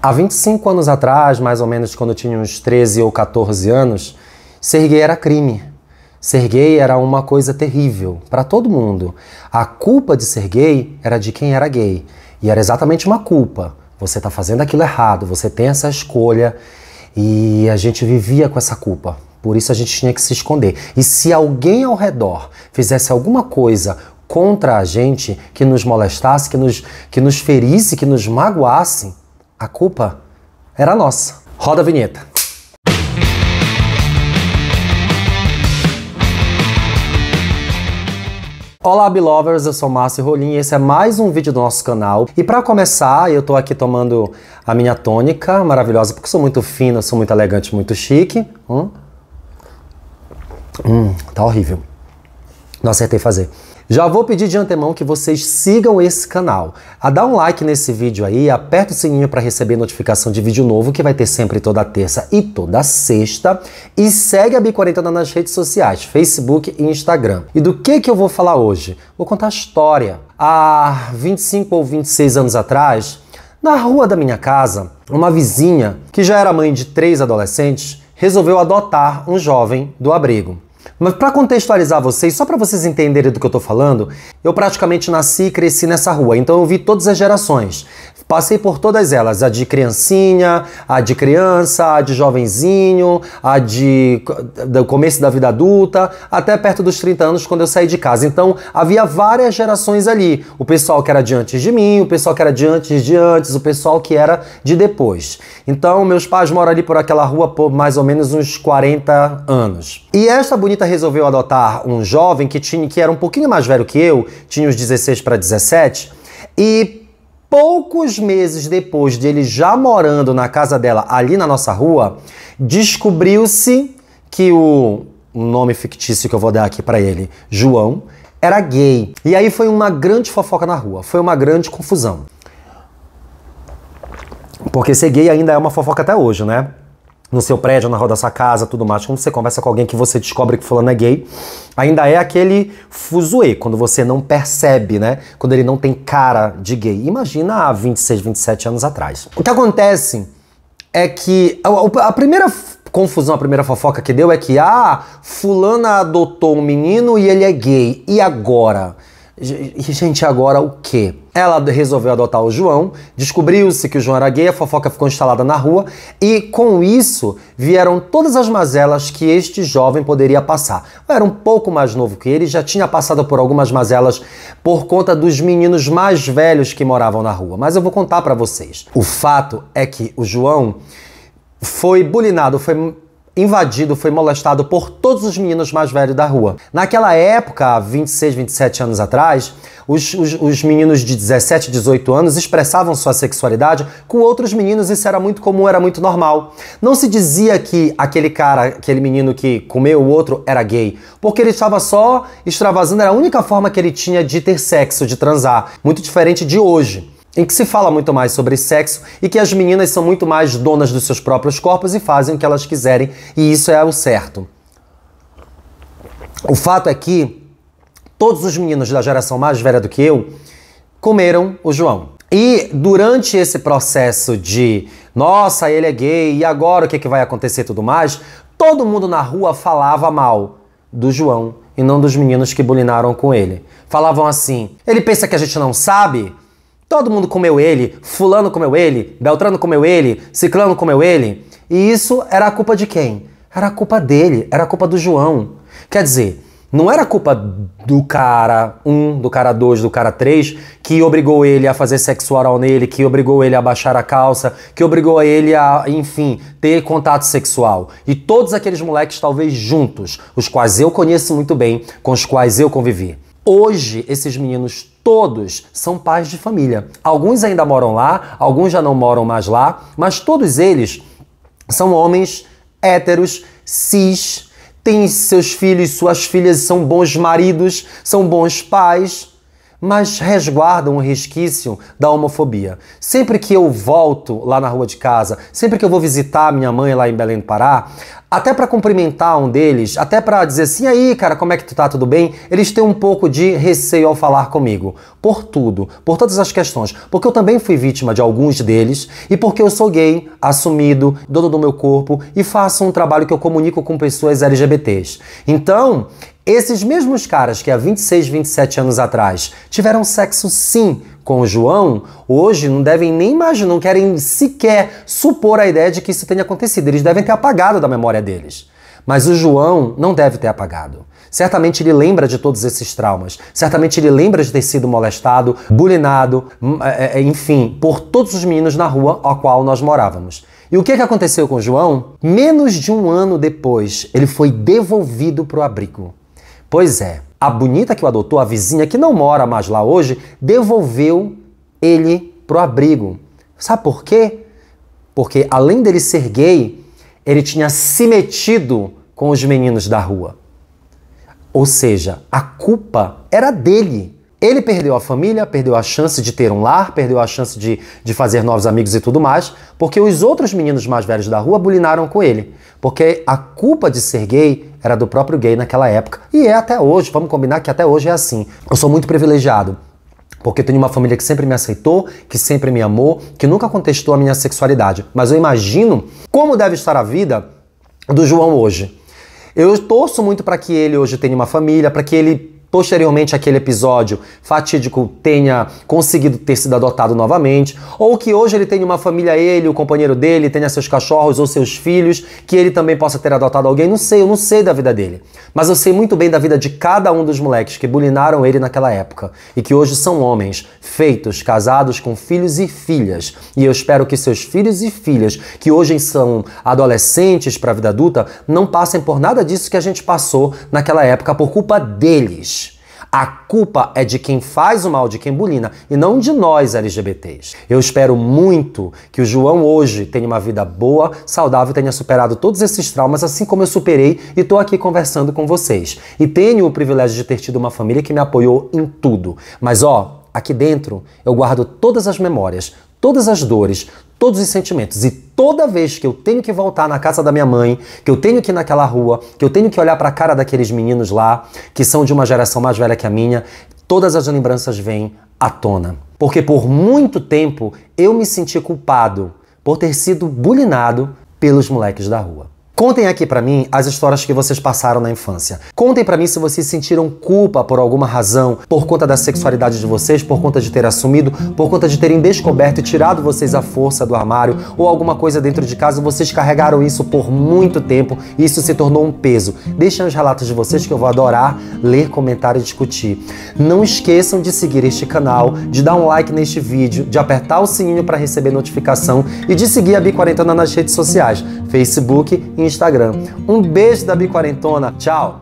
Há 25 anos atrás, mais ou menos quando eu tinha uns 13 ou 14 anos, ser gay era crime. Ser gay era uma coisa terrível para todo mundo. A culpa de ser gay era de quem era gay. E era exatamente uma culpa. Você está fazendo aquilo errado, você tem essa escolha. E a gente vivia com essa culpa. Por isso a gente tinha que se esconder. E se alguém ao redor fizesse alguma coisa contra a gente, que nos molestasse, que nos, que nos ferisse, que nos magoasse, a culpa era nossa. Roda a vinheta. Olá, Belovers! Eu sou Márcio Rolim e esse é mais um vídeo do nosso canal. E para começar, eu tô aqui tomando a minha tônica maravilhosa, porque sou muito fina, sou muito elegante, muito chique. Hum, hum tá horrível. Não acertei fazer. Já vou pedir de antemão que vocês sigam esse canal. A ah, dar um like nesse vídeo aí, aperta o sininho para receber notificação de vídeo novo que vai ter sempre toda terça e toda sexta. E segue a B40 nas redes sociais, Facebook e Instagram. E do que que eu vou falar hoje? Vou contar a história. Há 25 ou 26 anos atrás, na rua da minha casa, uma vizinha, que já era mãe de três adolescentes, resolveu adotar um jovem do abrigo. Mas para contextualizar vocês, só para vocês entenderem do que eu estou falando, eu praticamente nasci e cresci nessa rua, então eu vi todas as gerações. Passei por todas elas, a de criancinha, a de criança, a de jovenzinho, a de do começo da vida adulta, até perto dos 30 anos quando eu saí de casa. Então, havia várias gerações ali. O pessoal que era de antes de mim, o pessoal que era de antes de antes, o pessoal que era de depois. Então, meus pais moram ali por aquela rua por mais ou menos uns 40 anos. E esta bonita resolveu adotar um jovem que tinha que era um pouquinho mais velho que eu, tinha uns 16 para 17, e poucos meses depois de ele já morando na casa dela, ali na nossa rua, descobriu-se que o nome fictício que eu vou dar aqui para ele, João, era gay. E aí foi uma grande fofoca na rua, foi uma grande confusão. Porque ser gay ainda é uma fofoca até hoje, né? no seu prédio, na rua da sua casa, tudo mais. Quando você conversa com alguém que você descobre que fulano é gay, ainda é aquele fuzuê, quando você não percebe, né? Quando ele não tem cara de gay. Imagina há 26, 27 anos atrás. O que acontece é que a, a primeira confusão, a primeira fofoca que deu é que, ah, fulana adotou um menino e ele é gay. E agora? gente, agora o quê? Ela resolveu adotar o João, descobriu-se que o João era gay, a fofoca ficou instalada na rua, e com isso vieram todas as mazelas que este jovem poderia passar. Eu era um pouco mais novo que ele, já tinha passado por algumas mazelas por conta dos meninos mais velhos que moravam na rua, mas eu vou contar para vocês. O fato é que o João foi bulinado, foi invadido, foi molestado por todos os meninos mais velhos da rua. Naquela época, 26, 27 anos atrás, os, os, os, meninos de 17, 18 anos expressavam sua sexualidade com outros meninos, isso era muito comum, era muito normal. Não se dizia que aquele cara, aquele menino que comeu o outro era gay, porque ele estava só extravasando, era a única forma que ele tinha de ter sexo, de transar, muito diferente de hoje em que se fala muito mais sobre sexo e que as meninas são muito mais donas dos seus próprios corpos e fazem o que elas quiserem, e isso é o certo. O fato é que todos os meninos da geração mais velha do que eu comeram o João. E durante esse processo de nossa, ele é gay, e agora o que, é que vai acontecer e tudo mais, todo mundo na rua falava mal do João e não dos meninos que bulinaram com ele. Falavam assim: ele pensa que a gente não sabe? Todo mundo comeu ele, fulano comeu ele, Beltrano comeu ele, Ciclano comeu ele. E isso era a culpa de quem? Era a culpa dele, era a culpa do João. Quer dizer, não era a culpa do cara 1, um, do cara 2, do cara 3, que obrigou ele a fazer sexo oral nele, que obrigou ele a baixar a calça, que obrigou ele a, enfim, ter contato sexual. E todos aqueles moleques, talvez juntos, os quais eu conheço muito bem, com os quais eu convivi. Hoje, esses meninos Todos são pais de família. Alguns ainda moram lá, alguns já não moram mais lá, mas todos eles são homens héteros, cis, têm seus filhos, suas filhas, são bons maridos, são bons pais mas resguardam um resquício da homofobia. Sempre que eu volto lá na rua de casa, sempre que eu vou visitar minha mãe lá em Belém do Pará, até para cumprimentar um deles, até para dizer assim, aí, cara, como é que tu tá, tudo bem? Eles têm um pouco de receio ao falar comigo. Por tudo, por todas as questões. Porque eu também fui vítima de alguns deles e porque eu sou gay, assumido, dono do meu corpo e faço um trabalho que eu comunico com pessoas LGBTs. Então, esses mesmos caras que há 26, 27 anos atrás tiveram sexo sim com o João, hoje não devem nem imaginar, não querem sequer supor a ideia de que isso tenha acontecido. Eles devem ter apagado da memória deles. Mas o João não deve ter apagado. Certamente ele lembra de todos esses traumas. Certamente ele lembra de ter sido molestado, bulinado, hum, é, é, é, enfim, por todos os meninos na rua a qual nós morávamos. E o que, que aconteceu com o João? Menos de um ano depois, ele foi devolvido para o abrigo. Pois é, a bonita que o adotou, a vizinha que não mora mais lá hoje, devolveu ele pro abrigo. Sabe por quê? Porque além dele ser gay, ele tinha se metido com os meninos da rua. Ou seja, a culpa era dele. Ele perdeu a família, perdeu a chance de ter um lar, perdeu a chance de, de fazer novos amigos e tudo mais, porque os outros meninos mais velhos da rua bulinaram com ele. Porque a culpa de ser gay era do próprio gay naquela época. E é até hoje, vamos combinar que até hoje é assim. Eu sou muito privilegiado. Porque tenho uma família que sempre me aceitou, que sempre me amou, que nunca contestou a minha sexualidade. Mas eu imagino como deve estar a vida do João hoje. Eu torço muito para que ele hoje tenha uma família, para que ele posteriormente aquele episódio fatídico tenha conseguido ter sido adotado novamente, ou que hoje ele tenha uma família, ele, o companheiro dele, tenha seus cachorros ou seus filhos, que ele também possa ter adotado alguém, não sei, eu não sei da vida dele. Mas eu sei muito bem da vida de cada um dos moleques que bulinaram ele naquela época e que hoje são homens, feitos, casados com filhos e filhas. E eu espero que seus filhos e filhas, que hoje são adolescentes para a vida adulta, não passem por nada disso que a gente passou naquela época por culpa deles. A culpa é de quem faz o mal, de quem bulina, e não de nós LGBTs. Eu espero muito que o João hoje tenha uma vida boa, saudável, tenha superado todos esses traumas, assim como eu superei e estou aqui conversando com vocês. E tenho o privilégio de ter tido uma família que me apoiou em tudo. Mas ó, aqui dentro eu guardo todas as memórias, todas as dores, todos os sentimentos. E toda vez que eu tenho que voltar na casa da minha mãe, que eu tenho que ir naquela rua, que eu tenho que olhar para a cara daqueles meninos lá, que são de uma geração mais velha que a minha, todas as lembranças vêm à tona. Porque por muito tempo eu me senti culpado por ter sido bulinado pelos moleques da rua. Contem aqui para mim as histórias que vocês passaram na infância. Contem para mim se vocês sentiram culpa por alguma razão, por conta da sexualidade de vocês, por conta de ter assumido, por conta de terem descoberto e tirado vocês à força do armário ou alguma coisa dentro de casa, vocês carregaram isso por muito tempo e isso se tornou um peso. Deixem os relatos de vocês que eu vou adorar ler, comentar e discutir. Não esqueçam de seguir este canal, de dar um like neste vídeo, de apertar o sininho para receber notificação e de seguir a Biquarentena nas redes sociais. Facebook e Instagram. Um beijo da Biquarentona. Tchau!